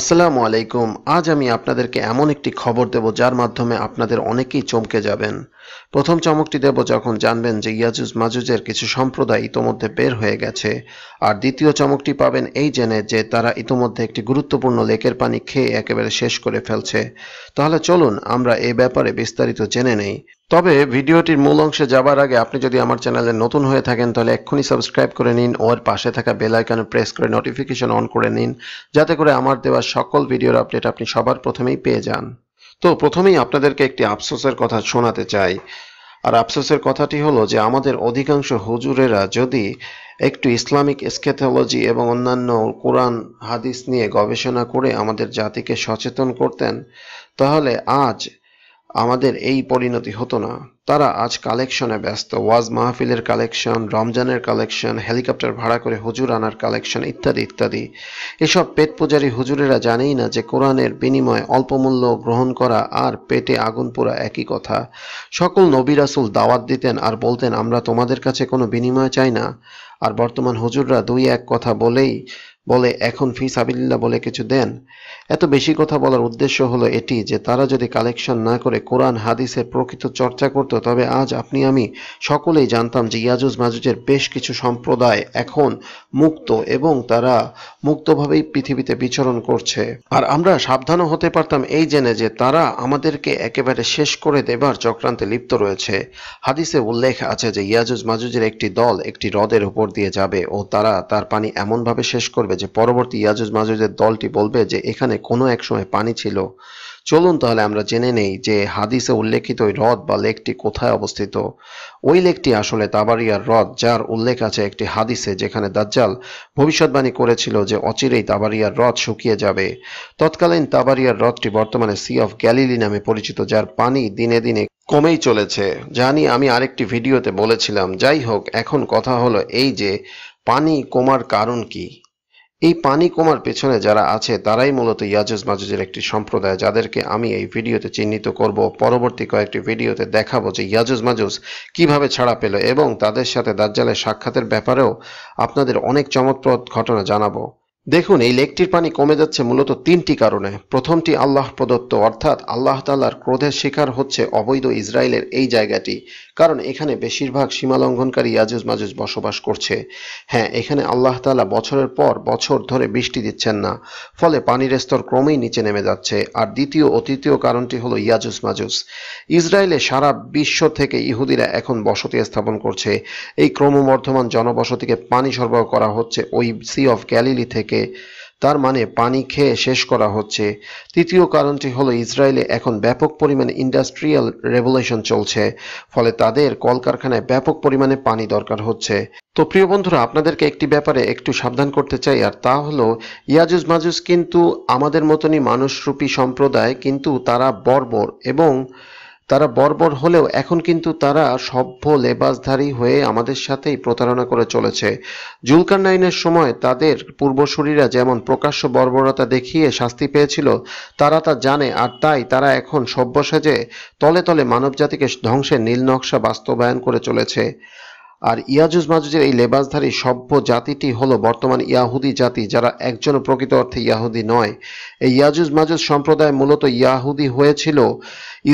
আসসালামু আলাইকুম আজ আমি আপনাদেরকে এমন একটি খবর দেব যার মাধ্যমে আপনাদের অনেকেই চমকে যাবেন প্রথম চমকটি দেব যখন জানবেন যে ইয়াজুজ মাজুজের কিছু সম্প্রদায় ইতোমধ্যে বের হয়ে গেছে আর দ্বিতীয় চমকটি পাবেন এই জেনে যে তারা ইতোমধ্যে একটি গুরুত্বপূর্ণ লেকের পানি খেয়ে একেবারে শেষ করে ফেলছে তাহলে চলুন আমরা এ ব্যাপারে বিস্তারিত জেনে নেই তবে ভিডিওটির মূল অংশে যাবার আগে আপনি যদি আমার চ্যানেলে নতুন হয়ে থাকেন তাহলে এক্ষুনি সাবস্ক্রাইব করে নিন ওর পাশে থাকা বেল আইকনে প্রেস করে নোটিফিকেশন অন করে নিন যাতে করে আমার দেওয়া সকল ভিডিওর আপডেট আপনি সবার প্রথমেই পেয়ে যান তো প্রথমেই আপনাদেরকে একটি আফসোসের কথা শোনাতে চাই আর আফসোসের কথাটি হলো যে আমাদের অধিকাংশ হুজুরেরা যদি একটু ইসলামিক স্কেথোলজি এবং অন্যান্য কোরআন হাদিস নিয়ে গবেষণা করে আমাদের জাতিকে সচেতন করতেন তাহলে আজ আমাদের এই পরিণতি হতো না তারা আজ কালেকশনে ব্যস্ত ওয়াজ মাহফিলের কালেকশন রমজানের কালেকশন হেলিকপ্টার ভাড়া করে হুজুর আনার কালেকশন ইত্যাদি ইত্যাদি এসব পেট পূজারি হুজুরেরা জানেই না যে কোরআনের বিনিময়ে অল্প মূল্য গ্রহণ করা আর পেটে আগুন পোড়া একই কথা সকল নবিরাসুল দাওয়াত দিতেন আর বলতেন আমরা তোমাদের কাছে কোনো বিনিময় চাই না আর বর্তমান হুজুররা দুই এক কথা বলেই বলে এখন ফি সাবিল্লা বলে কিছু দেন এত বেশি কথা বলার উদ্দেশ্য হলো এটি যে তারা যদি কালেকশন না করে কোরআন হাদিসের প্রকৃত চর্চা করত তবে আজ আপনি আমি সকলেই জানতাম যে ইয়াজুজ মাজুজের বেশ কিছু সম্প্রদায় এখন মুক্ত এবং তারা মুক্তভাবেই পৃথিবীতে বিচরণ করছে আর আমরা সাবধানও হতে পারতাম এই জেনে যে তারা আমাদেরকে একেবারে শেষ করে দেবার চক্রান্তে লিপ্ত রয়েছে হাদিসে উল্লেখ আছে যে ইয়াজুজ মাজুজের একটি দল একটি হ্রদের উপর দিয়ে যাবে ও তারা তার পানি এমনভাবে শেষ করবে করবে যে পরবর্তী ইয়াজুজ মাজুজের দলটি বলবে যে এখানে কোনো এক সময় পানি ছিল চলুন তাহলে আমরা জেনে নেই যে হাদিসে উল্লেখিত ওই হ্রদ বা লেকটি কোথায় অবস্থিত ওই লেকটি আসলে তাবারিয়ার হ্রদ যার উল্লেখ আছে একটি হাদিসে যেখানে দাজ্জাল ভবিষ্যৎবাণী করেছিল যে অচিরেই তাবারিয়ার হ্রদ শুকিয়ে যাবে তৎকালীন তাবারিয়ার হ্রদটি বর্তমানে সি অফ গ্যালিলি নামে পরিচিত যার পানি দিনে দিনে কমেই চলেছে জানি আমি আরেকটি ভিডিওতে বলেছিলাম যাই হোক এখন কথা হলো এই যে পানি কমার কারণ কি এই পানি কমার পেছনে যারা আছে তারাই মূলত ইয়াজুজ মাজুজের একটি সম্প্রদায় যাদেরকে আমি এই ভিডিওতে চিহ্নিত করব পরবর্তী কয়েকটি ভিডিওতে দেখাবো যে ইয়াজুজ মাজুজ কিভাবে ছাড়া পেল এবং তাদের সাথে দাজ্জালের সাক্ষাতের ব্যাপারেও আপনাদের অনেক চমকপ্রদ ঘটনা জানাবো দেখুন এই লেকটির পানি কমে যাচ্ছে মূলত তিনটি কারণে প্রথমটি আল্লাহ প্রদত্ত অর্থাৎ আল্লাহ তালার ক্রোধের শিকার হচ্ছে অবৈধ ইসরায়েলের এই জায়গাটি কারণ এখানে বেশিরভাগ সীমালঙ্ঘনকারী ইয়াজুজ মাজুজ বসবাস করছে হ্যাঁ এখানে আল্লাহ তালা বছরের পর বছর ধরে বৃষ্টি দিচ্ছেন না ফলে পানির স্তর ক্রমেই নিচে নেমে যাচ্ছে আর দ্বিতীয় ও তৃতীয় কারণটি হলো ইয়াজুজ মাজুজ ইসরায়েলে সারা বিশ্ব থেকে ইহুদিরা এখন বসতি স্থাপন করছে এই ক্রমবর্ধমান জনবসতিকে পানি সরবরাহ করা হচ্ছে ওই সি অফ গ্যালিলি থেকে থেকে তার মানে পানি খেয়ে শেষ করা হচ্ছে তৃতীয় কারণটি হলো ইসরায়েলে এখন ব্যাপক পরিমাণে ইন্ডাস্ট্রিয়াল রেভলিউশন চলছে ফলে তাদের কলকারখানায় ব্যাপক পরিমাণে পানি দরকার হচ্ছে তো প্রিয় বন্ধুরা আপনাদেরকে একটি ব্যাপারে একটু সাবধান করতে চাই আর তা হলো ইয়াজুজ মাজুজ কিন্তু আমাদের মতনই মানুষরূপী সম্প্রদায় কিন্তু তারা বর্বর এবং তারা বর্বর হলেও এখন কিন্তু তারা সভ্য লেবাসধারী হয়ে আমাদের সাথেই প্রতারণা করে চলেছে নাইনের সময় তাদের পূর্বসূরীরা যেমন প্রকাশ্য বর্বরতা দেখিয়ে শাস্তি পেয়েছিল তারা তা জানে আর তাই তারা এখন সভ্য সেজে তলে তলে মানবজাতিকে ধ্বংসের নীল নকশা বাস্তবায়ন করে চলেছে আর ইয়াজুজ মাজুজের এই লেবাসধারী সভ্য জাতিটি হলো বর্তমান ইয়াহুদি জাতি যারা একজন প্রকৃত অর্থে ইয়াহুদি নয় এই ইয়াজুজ মাজুজ সম্প্রদায় মূলত ইয়াহুদি হয়েছিল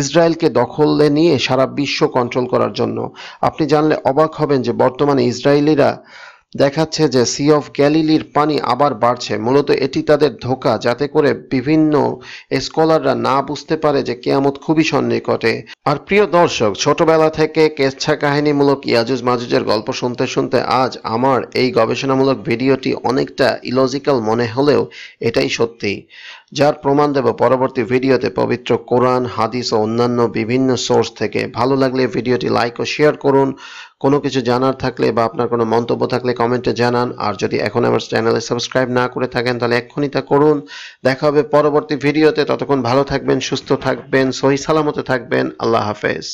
ইসরায়েলকে দখলে নিয়ে সারা বিশ্ব কন্ট্রোল করার জন্য আপনি জানলে অবাক হবেন যে বর্তমানে ইসরায়েলিরা দেখাচ্ছে যে সি অফ গ্যালিলির পানি আবার বাড়ছে মূলত এটি তাদের ধোকা যাতে করে বিভিন্ন স্কলাররা না বুঝতে পারে যে কেয়ামত খুবই সন্নিকটে আর প্রিয় দর্শক ছোটবেলা থেকে কেচ্ছা কাহিনীমূলক ইয়াজুজ মাজুজের গল্প শুনতে শুনতে আজ আমার এই গবেষণামূলক ভিডিওটি অনেকটা ইলজিক্যাল মনে হলেও এটাই সত্যি যার প্রমাণ দেব পরবর্তী ভিডিওতে পবিত্র কোরআন হাদিস ও অন্যান্য বিভিন্ন সোর্স থেকে ভালো লাগলে ভিডিওটি লাইক ও শেয়ার করুন কোনো কিছু জানার থাকলে বা আপনার কোনো মন্তব্য থাকলে কমেন্টে জানান আর যদি এখন আমার চ্যানেলে সাবস্ক্রাইব না করে থাকেন তাহলে এক্ষুনি তা করুন দেখা হবে পরবর্তী ভিডিওতে ততক্ষণ ভালো থাকবেন সুস্থ থাকবেন সহি সালামতে থাকবেন আল্লাহ হাফেজ